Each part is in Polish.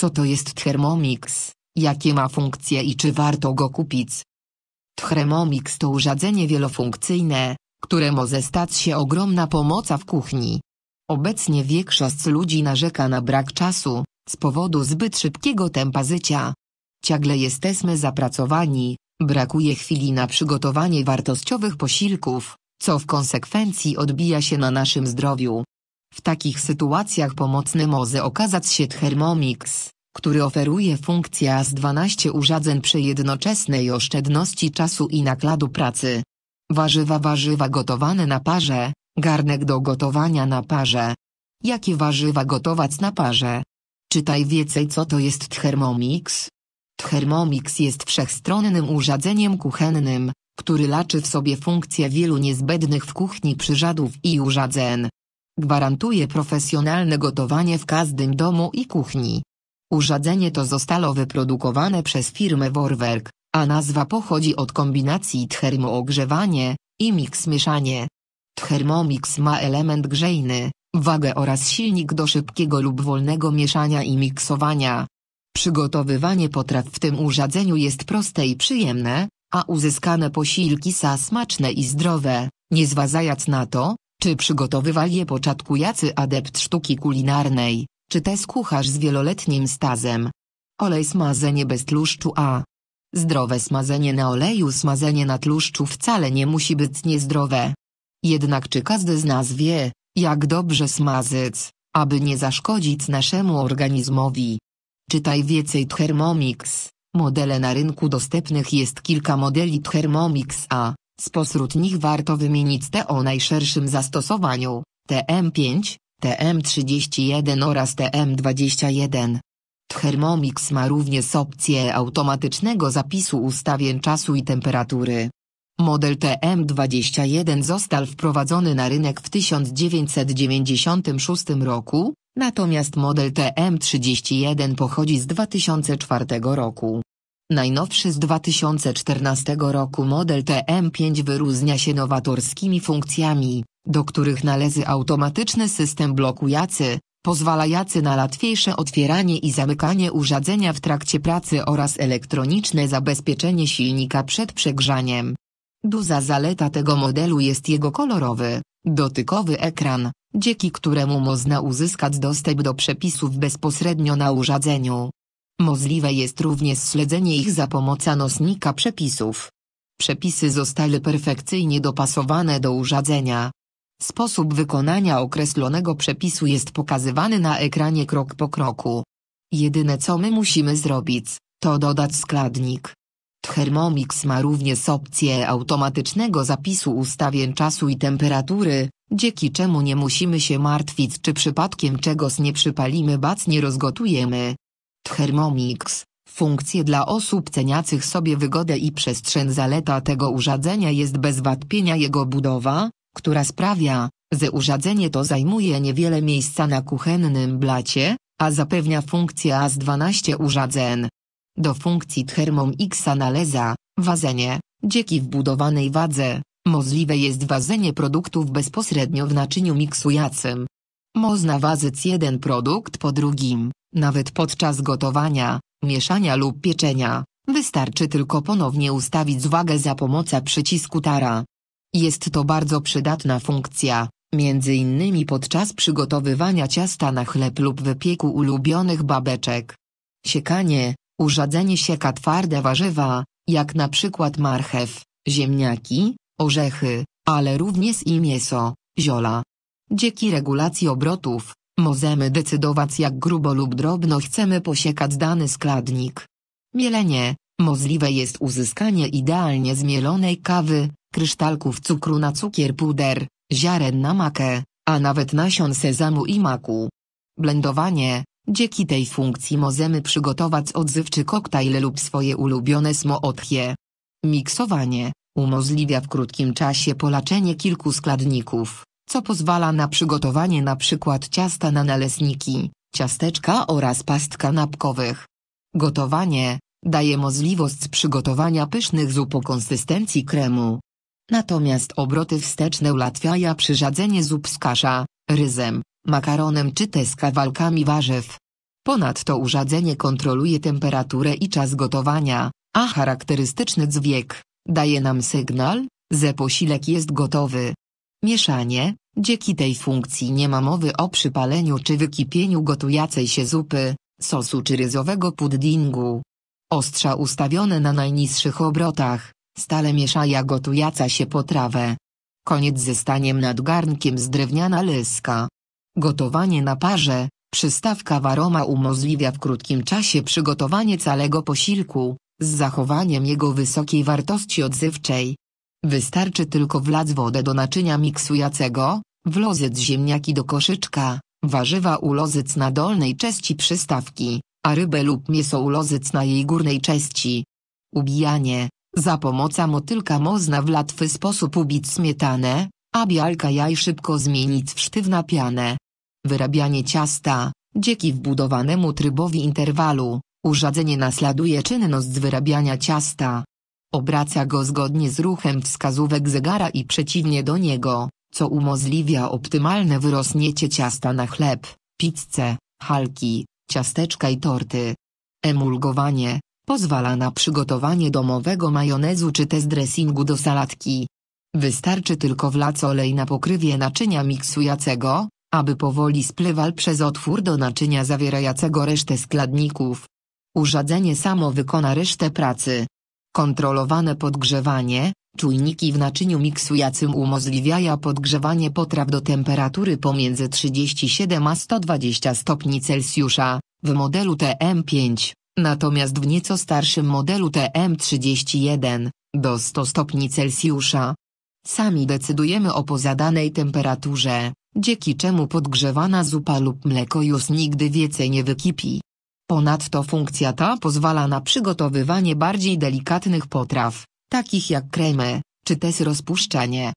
Co to jest Thermomix, jakie ma funkcje i czy warto go kupić? Thermomix to urządzenie wielofunkcyjne, które może stać się ogromna pomoca w kuchni. Obecnie większość ludzi narzeka na brak czasu, z powodu zbyt szybkiego tempa życia. Ciągle jesteśmy zapracowani, brakuje chwili na przygotowanie wartościowych posiłków, co w konsekwencji odbija się na naszym zdrowiu. W takich sytuacjach pomocny może okazać się Thermomix, który oferuje funkcję z 12 urządzeń przy jednoczesnej oszczędności czasu i nakładu pracy. Warzywa Warzywa gotowane na parze, garnek do gotowania na parze. Jakie warzywa gotować na parze? Czytaj więcej co to jest Thermomix. Thermomix jest wszechstronnym urządzeniem kuchennym, który laczy w sobie funkcje wielu niezbędnych w kuchni przyrzadów i urządzeń. Gwarantuje profesjonalne gotowanie w każdym domu i kuchni. Urządzenie to zostało wyprodukowane przez firmę Vorwerk, a nazwa pochodzi od kombinacji termoogrzewanie i mix mieszanie. Thermomix ma element grzejny, wagę oraz silnik do szybkiego lub wolnego mieszania i miksowania. Przygotowywanie potraw w tym urządzeniu jest proste i przyjemne, a uzyskane posiłki są smaczne i zdrowe, nie zważając na to, czy przygotowywali je początkujący adept sztuki kulinarnej, czy też kucharz z wieloletnim stazem? Olej smazenie bez tłuszczu A. Zdrowe smazenie na oleju smazenie na tłuszczu wcale nie musi być niezdrowe. Jednak czy każdy z nas wie, jak dobrze smazyć, aby nie zaszkodzić naszemu organizmowi? Czytaj więcej Thermomix. Modele na rynku dostępnych jest kilka modeli Thermomix A. Spośród nich warto wymienić te o najszerszym zastosowaniu, TM5, TM31 oraz TM21. Thermomix ma również opcję automatycznego zapisu ustawień czasu i temperatury. Model TM21 został wprowadzony na rynek w 1996 roku, natomiast model TM31 pochodzi z 2004 roku. Najnowszy z 2014 roku model TM5 wyróżnia się nowatorskimi funkcjami, do których należy automatyczny system blokujący, pozwalający na łatwiejsze otwieranie i zamykanie urządzenia w trakcie pracy oraz elektroniczne zabezpieczenie silnika przed przegrzaniem. Duża zaleta tego modelu jest jego kolorowy, dotykowy ekran, dzięki któremu można uzyskać dostęp do przepisów bezpośrednio na urządzeniu. Możliwe jest również śledzenie ich za pomocą nosnika przepisów. Przepisy zostały perfekcyjnie dopasowane do urządzenia. Sposób wykonania określonego przepisu jest pokazywany na ekranie krok po kroku. Jedyne co my musimy zrobić, to dodać składnik. Thermomix ma również opcję automatycznego zapisu ustawień czasu i temperatury, dzięki czemu nie musimy się martwić czy przypadkiem czegoś nie przypalimy bac nie rozgotujemy. Thermomix. Funkcje dla osób ceniacych sobie wygodę i przestrzeń zaleta tego urządzenia jest bez wątpienia jego budowa, która sprawia, że urządzenie to zajmuje niewiele miejsca na kuchennym blacie, a zapewnia funkcję AS 12 urządzeń. Do funkcji Thermomix analiza, wazenie, dzięki wbudowanej wadze, możliwe jest wazenie produktów bezpośrednio w naczyniu miksującym. Można wazyć jeden produkt po drugim, nawet podczas gotowania, mieszania lub pieczenia, wystarczy tylko ponownie ustawić wagę za pomocą przycisku tara. Jest to bardzo przydatna funkcja, między innymi podczas przygotowywania ciasta na chleb lub wypieku ulubionych babeczek. Siekanie, urządzenie sieka twarde warzywa, jak na przykład marchew, ziemniaki, orzechy, ale również i mięso, ziola. Dzięki regulacji obrotów, Możemy decydować jak grubo lub drobno chcemy posiekać dany składnik. Mielenie. Możliwe jest uzyskanie idealnie zmielonej kawy, kryształków cukru na cukier puder, ziaren na makę, a nawet nasion sezamu i maku. Blendowanie. Dzięki tej funkcji możemy przygotować odzywczy koktajl lub swoje ulubione smootchie. Miksowanie. Umożliwia w krótkim czasie polaczenie kilku składników co pozwala na przygotowanie na przykład ciasta na naleśniki, ciasteczka oraz past kanapkowych. Gotowanie daje możliwość przygotowania pysznych zup o konsystencji kremu. Natomiast obroty wsteczne ułatwiają przyrzadzenie zup z kasza, ryzem, makaronem czy też kawałkami warzyw. Ponadto urządzenie kontroluje temperaturę i czas gotowania, a charakterystyczny dźwięk daje nam sygnał, że posiłek jest gotowy. Mieszanie, Dzięki tej funkcji nie ma mowy o przypaleniu czy wykipieniu gotującej się zupy, sosu czy ryzowego puddingu. Ostrza ustawione na najniższych obrotach, stale mieszają gotująca się potrawę. Koniec ze staniem nad garnkiem z drewniana lyska. Gotowanie na parze, przystawka waroma umożliwia w krótkim czasie przygotowanie całego posiłku, z zachowaniem jego wysokiej wartości odzywczej. Wystarczy tylko wlać wodę do naczynia miksującego, wlozyc ziemniaki do koszyczka, warzywa ulozyc na dolnej części przystawki, a rybę lub mięso ulozyc na jej górnej części. Ubijanie Za pomocą motylka można w łatwy sposób ubić śmietanę, a bialka jaj szybko zmienić w sztywna pianę. Wyrabianie ciasta, dzięki wbudowanemu trybowi interwalu, urządzenie nasladuje czynność wyrabiania ciasta. Obraca go zgodnie z ruchem wskazówek zegara i przeciwnie do niego, co umożliwia optymalne wyrosnięcie ciasta na chleb, pizzę, halki, ciasteczka i torty. Emulgowanie pozwala na przygotowanie domowego majonezu czy też dressingu do salatki. Wystarczy tylko wlać olej na pokrywie naczynia miksującego, aby powoli spływał przez otwór do naczynia zawierającego resztę składników. Urządzenie samo wykona resztę pracy, Kontrolowane podgrzewanie Czujniki w naczyniu miksującym umożliwiają podgrzewanie potraw do temperatury pomiędzy 37 a 120 stopni Celsjusza w modelu TM5, natomiast w nieco starszym modelu TM31 do 100 stopni Celsjusza. Sami decydujemy o pozadanej temperaturze, dzięki czemu podgrzewana zupa lub mleko już nigdy więcej nie wykipi. Ponadto funkcja ta pozwala na przygotowywanie bardziej delikatnych potraw, takich jak kremy, czy też rozpuszczanie.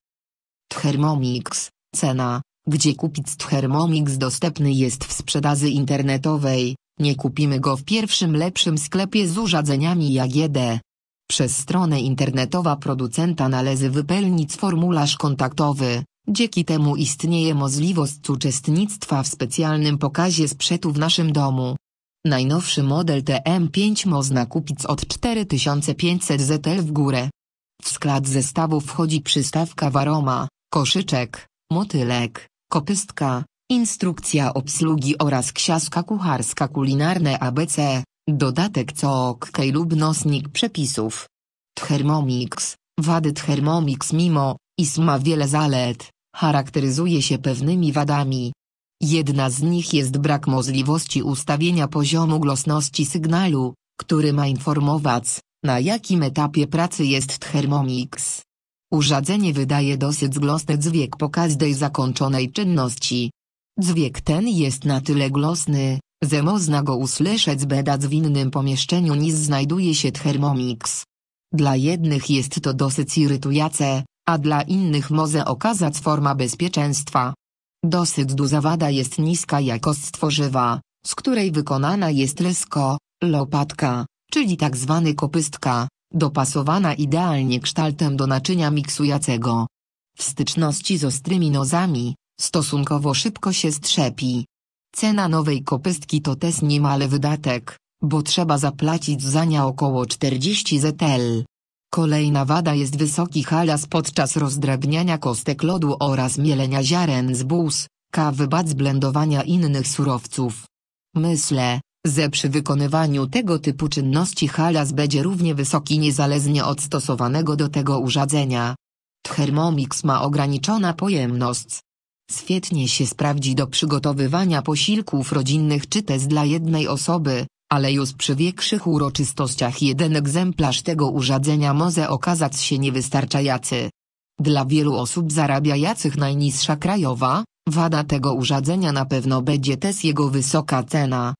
Thermomix, cena, gdzie kupić Thermomix dostępny jest w sprzedaży internetowej, nie kupimy go w pierwszym lepszym sklepie z urządzeniami JGD. Przez stronę internetową producenta należy wypełnić formularz kontaktowy, dzięki temu istnieje możliwość uczestnictwa w specjalnym pokazie sprzętu w naszym domu. Najnowszy model TM5 można kupić od 4500 ZL w górę. W skład zestawu wchodzi przystawka waroma, koszyczek, motylek, kopystka, instrukcja obsługi oraz ksiaska kucharska kulinarne ABC, dodatek cook lub nosnik przepisów. Thermomix, wady Thermomix mimo, IS ma wiele zalet, charakteryzuje się pewnymi wadami Jedna z nich jest brak możliwości ustawienia poziomu głosności sygnalu, który ma informować, na jakim etapie pracy jest Thermomix. Urządzenie wydaje dosyć głosny dźwięk po każdej zakończonej czynności. Dźwięk ten jest na tyle głosny, że można go usłyszeć bedac w innym pomieszczeniu niż znajduje się Thermomix. Dla jednych jest to dosyć irytujące, a dla innych może okazać forma bezpieczeństwa. Dosyć duża wada jest niska jakość tworzywa, z której wykonana jest lesko, lopatka, czyli tak zwany kopystka, dopasowana idealnie kształtem do naczynia miksującego. W styczności z ostrymi nozami, stosunkowo szybko się strzepi. Cena nowej kopystki to też niemale wydatek, bo trzeba zapłacić za nie około 40 zetel. Kolejna wada jest wysoki halas podczas rozdrabniania kostek lodu oraz mielenia ziaren z bus, kawy bad zblendowania innych surowców. Myślę, że przy wykonywaniu tego typu czynności halas będzie równie wysoki niezależnie od stosowanego do tego urządzenia. Thermomix ma ograniczona pojemność. Świetnie się sprawdzi do przygotowywania posiłków rodzinnych czy też dla jednej osoby, ale już przy większych uroczystościach jeden egzemplarz tego urządzenia może okazać się niewystarczający. Dla wielu osób zarabiających najniższa krajowa, wada tego urządzenia na pewno będzie też jego wysoka cena.